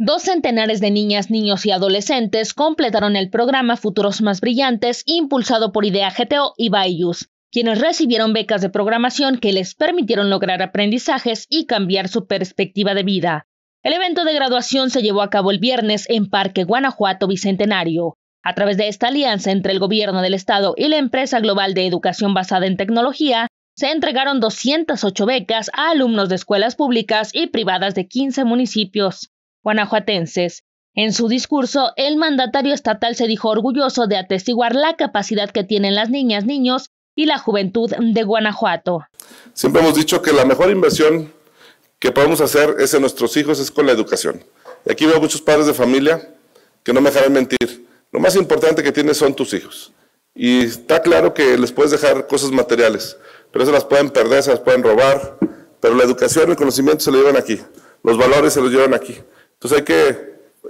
Dos centenares de niñas, niños y adolescentes completaron el programa Futuros Más Brillantes impulsado por Idea GTO y Bayus, quienes recibieron becas de programación que les permitieron lograr aprendizajes y cambiar su perspectiva de vida. El evento de graduación se llevó a cabo el viernes en Parque Guanajuato Bicentenario. A través de esta alianza entre el gobierno del estado y la empresa global de educación basada en tecnología, se entregaron 208 becas a alumnos de escuelas públicas y privadas de 15 municipios guanajuatenses. En su discurso, el mandatario estatal se dijo orgulloso de atestiguar la capacidad que tienen las niñas, niños y la juventud de Guanajuato. Siempre hemos dicho que la mejor inversión que podemos hacer es en nuestros hijos, es con la educación. Y aquí veo muchos padres de familia que no me dejarán mentir. Lo más importante que tienes son tus hijos. Y está claro que les puedes dejar cosas materiales, pero se las pueden perder, se las pueden robar, pero la educación y el conocimiento se lo llevan aquí, los valores se los llevan aquí. Entonces hay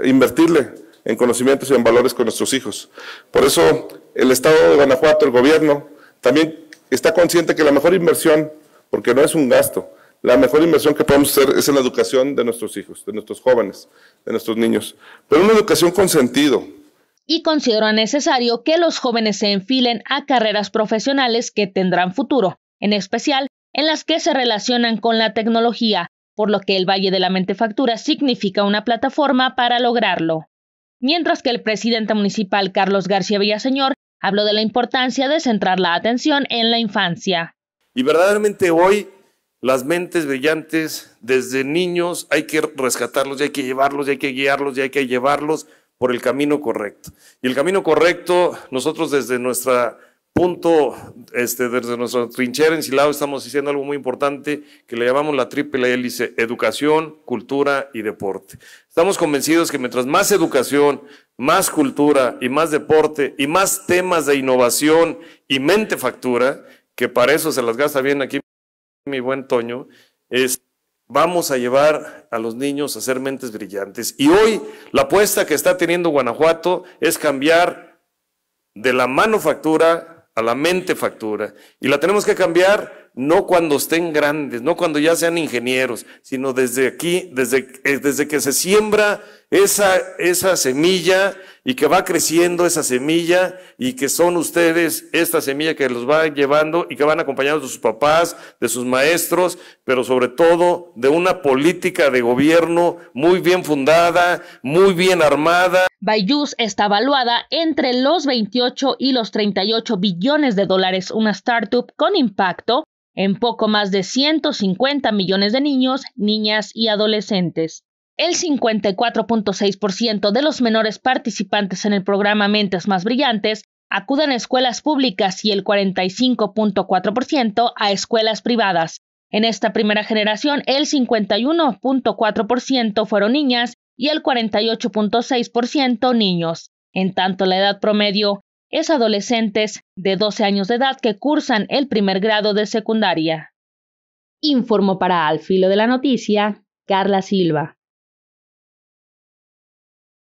que invertirle en conocimientos y en valores con nuestros hijos. Por eso el Estado de Guanajuato, el gobierno, también está consciente que la mejor inversión, porque no es un gasto, la mejor inversión que podemos hacer es en la educación de nuestros hijos, de nuestros jóvenes, de nuestros niños, pero una educación con sentido. Y considera necesario que los jóvenes se enfilen a carreras profesionales que tendrán futuro, en especial en las que se relacionan con la tecnología, por lo que el Valle de la Mente Factura significa una plataforma para lograrlo. Mientras que el presidente municipal Carlos García Villaseñor habló de la importancia de centrar la atención en la infancia. Y verdaderamente hoy las mentes brillantes desde niños hay que rescatarlos, y hay que llevarlos, y hay que guiarlos, y hay que llevarlos por el camino correcto. Y el camino correcto nosotros desde nuestra punto, este, desde nuestro trinchera en Silao estamos diciendo algo muy importante que le llamamos la triple hélice, educación, cultura y deporte. Estamos convencidos que mientras más educación, más cultura y más deporte y más temas de innovación y mente factura, que para eso se las gasta bien aquí mi buen Toño, es vamos a llevar a los niños a ser mentes brillantes. Y hoy la apuesta que está teniendo Guanajuato es cambiar de la manufactura a la mente factura. Y la tenemos que cambiar no cuando estén grandes, no cuando ya sean ingenieros, sino desde aquí, desde, eh, desde que se siembra esa, semilla y que va creciendo esa semilla y que son ustedes esta semilla que los va llevando y que van acompañados de sus papás, de sus maestros, pero sobre todo de una política de gobierno muy bien fundada, muy bien armada. Bayus está valuada entre los 28 y los 38 billones de dólares, una startup con impacto en poco más de 150 millones de niños, niñas y adolescentes. El 54.6% de los menores participantes en el programa Mentes Más Brillantes acuden a escuelas públicas y el 45.4% a escuelas privadas. En esta primera generación, el 51.4% fueron niñas y el 48.6% niños. En tanto, la edad promedio es adolescentes de 12 años de edad que cursan el primer grado de secundaria. Informo para Al Filo de la Noticia, Carla Silva.